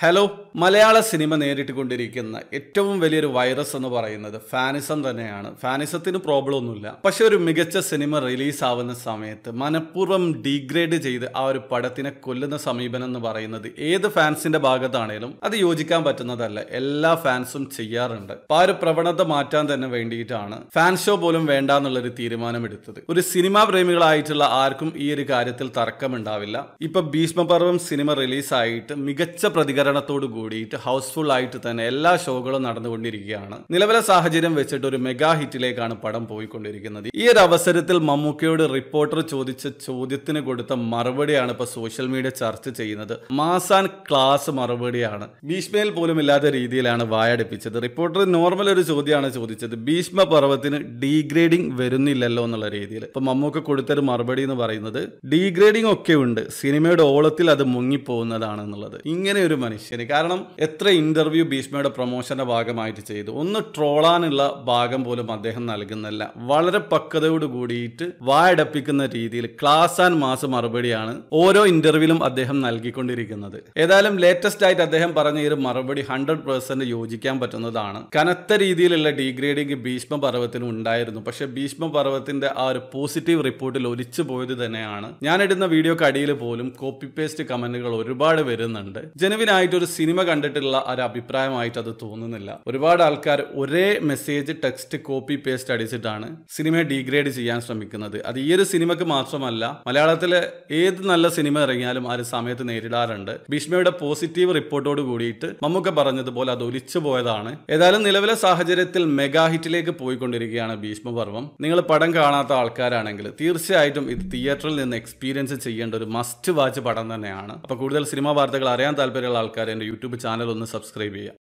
hello മലയാള cinema നേരിട്ടുകൊണ്ടിരിക്കുന്ന ഏറ്റവും വലിയൊരു വൈറസ് എന്ന് പറയുന്നത് ഫാനിസം തന്നെയാണ് ഫാനിസത്തിന് പ്രോബ്ലം ഒന്നുമില്ല പക്ഷെ ഒരു മികച്ച സിനിമ റിലീസ് ആവുന്ന സമയത്ത് മനഃപൂർവ്വം ഡീഗ്രേഡ് ചെയ്ത് ആ ഒരു പടത്തിനെ കൊല്ലുന്ന സമീപനം എന്ന് പറയുന്നത് ഏത് ഫാൻസിന്റെ ഭാഗത്താണേലും അത് യോജിക്കാൻ പറ്റുന്നതല്ല എല്ലാ ഫാൻസും ചെയ്യാറുണ്ട് ആ ഒരു പ്രവണത മാറ്റാൻ തന്നെ വേണ്ടിയിട്ടാണ് ഫാൻ ഷോ പോലും വേണ്ട എന്നുള്ളൊരു തീരുമാനമെടുത്തത് ഒരു സിനിമാ പ്രേമികളായിട്ടുള്ള ആർക്കും ഈ ഒരു കാര്യത്തിൽ തർക്കമുണ്ടാവില്ല ഇപ്പൊ ഭീഷ്മപർവം സിനിമ റിലീസായിട്ട് മികച്ച പ്രതികരണം സഹകരണത്തോടു കൂടിയിട്ട് ഹൗസ്ഫുൾ ആയിട്ട് തന്നെ എല്ലാ ഷോകളും നടന്നുകൊണ്ടിരിക്കുകയാണ് നിലവിലെ സാഹചര്യം വെച്ചിട്ട് ഒരു മെഗാ ഹിറ്റിലേക്കാണ് പടം പോയിക്കൊണ്ടിരിക്കുന്നത് ഈ ഒരു അവസരത്തിൽ മമ്മൂക്കയോട് റിപ്പോർട്ടർ ചോദിച്ച ചോദ്യത്തിന് കൊടുത്ത മറുപടിയാണ് ഇപ്പൊ സോഷ്യൽ മീഡിയ ചർച്ച ചെയ്യുന്നത് മാസാൻ ക്ലാസ് മറുപടിയാണ് ഭീഷ്മയിൽ പോലും ഇല്ലാത്ത രീതിയിലാണ് വായടിപ്പിച്ചത് റിപ്പോർട്ടർ നോർമൽ ഒരു ചോദ്യമാണ് ചോദിച്ചത് ഭീഷ്മ പർവ്വത്തിന് ഡീഗ്രേഡിംഗ് വരുന്നില്ലല്ലോ എന്നുള്ള രീതിയിൽ ഇപ്പൊ മമ്മൂക്ക കൊടുത്തൊരു മറുപടി എന്ന് പറയുന്നത് ഡീഗ്രേഡിംഗ് ഒക്കെ ഉണ്ട് സിനിമയുടെ ഓളത്തിൽ അത് മുങ്ങിപ്പോകുന്നതാണ് എന്നുള്ളത് ഇങ്ങനെ ഒരു മനുഷ്യൻ മനുഷ്യന് കാരണം എത്ര ഇന്റർവ്യൂ ഭീഷ്മയുടെ പ്രൊമോഷന്റെ ഭാഗമായിട്ട് ചെയ്തു ഒന്ന് ട്രോളാനുള്ള ഭാഗം പോലും അദ്ദേഹം നൽകുന്നില്ല വളരെ പക്വതയോട് കൂടിയിട്ട് വായടപ്പിക്കുന്ന രീതിയിൽ ക്ലാസ് ആൻഡ് മാസ് മറുപടിയാണ് ഓരോ ഇന്റർവ്യൂലും അദ്ദേഹം നൽകിക്കൊണ്ടിരിക്കുന്നത് ഏതായാലും ലേറ്റസ്റ്റ് ആയിട്ട് അദ്ദേഹം പറഞ്ഞ ഈ ഒരു മറുപടി ഹൺഡ്രഡ് പെർസെന്റ് യോജിക്കാൻ പറ്റുന്നതാണ് കനത്ത രീതിയിലുള്ള ഡീഗ്രേഡിംഗ് ഭീഷ്മ പർവ്വത്തിന് ഉണ്ടായിരുന്നു പക്ഷെ ഭീഷ്മ പർവ്വത്തിന്റെ ആ ഒരു പോസിറ്റീവ് റിപ്പോർട്ടിൽ ഒലിച്ചു പോയത് തന്നെയാണ് ഞാനിടുന്ന വീഡിയോക്ക് അടിയിൽ പോലും കോപ്പി പേസ്റ്റ് കമന്റുകൾ ഒരുപാട് വരുന്നുണ്ട് ജനുവിനായി ആയിട്ട് ഒരു സിനിമ കണ്ടിട്ടുള്ള ഒരു അഭിപ്രായമായിട്ട് അത് തോന്നുന്നില്ല ഒരുപാട് ആൾക്കാർ ഒരേ മെസ്സേജ് ടെക്സ്റ്റ് കോപ്പി പേസ്റ്റ് അടിച്ചിട്ടാണ് സിനിമയെ ഡീഗ്രേഡ് ചെയ്യാൻ ശ്രമിക്കുന്നത് അത് ഈ ഒരു സിനിമക്ക് മാത്രമല്ല മലയാളത്തിലെ ഏത് നല്ല സിനിമ ഇറങ്ങിയാലും ആ ഒരു സമയത്ത് നേരിടാറുണ്ട് ഭീഷ്മയുടെ പോസിറ്റീവ് റിപ്പോർട്ടോട് കൂടിയിട്ട് മമ്മൂക്ക പറഞ്ഞതുപോലെ അത് ഒലിച്ചു പോയതാണ് ഏതായാലും നിലവിലെ സാഹചര്യത്തിൽ മെഗാ ഹിറ്റിലേക്ക് പോയിക്കൊണ്ടിരിക്കുകയാണ് ഭീഷ്മപർവം നിങ്ങൾ പടം കാണാത്ത ആൾക്കാരാണെങ്കിൽ തീർച്ചയായിട്ടും ഇത് തിയേറ്ററിൽ നിന്ന് എക്സ്പീരിയൻസ് ചെയ്യേണ്ട ഒരു മസ്റ്റ് വാച്ച് പടം തന്നെയാണ് അപ്പോൾ കൂടുതൽ സിനിമാ വാർത്തകൾ അറിയാൻ താല്പര്യമുള്ള ആൾക്കാർ ആൾക്കാർ എൻ്റെ യൂട്യൂബ് ചാനൽ ഒന്ന് സബ്സ്ക്രൈബ് ചെയ്യുക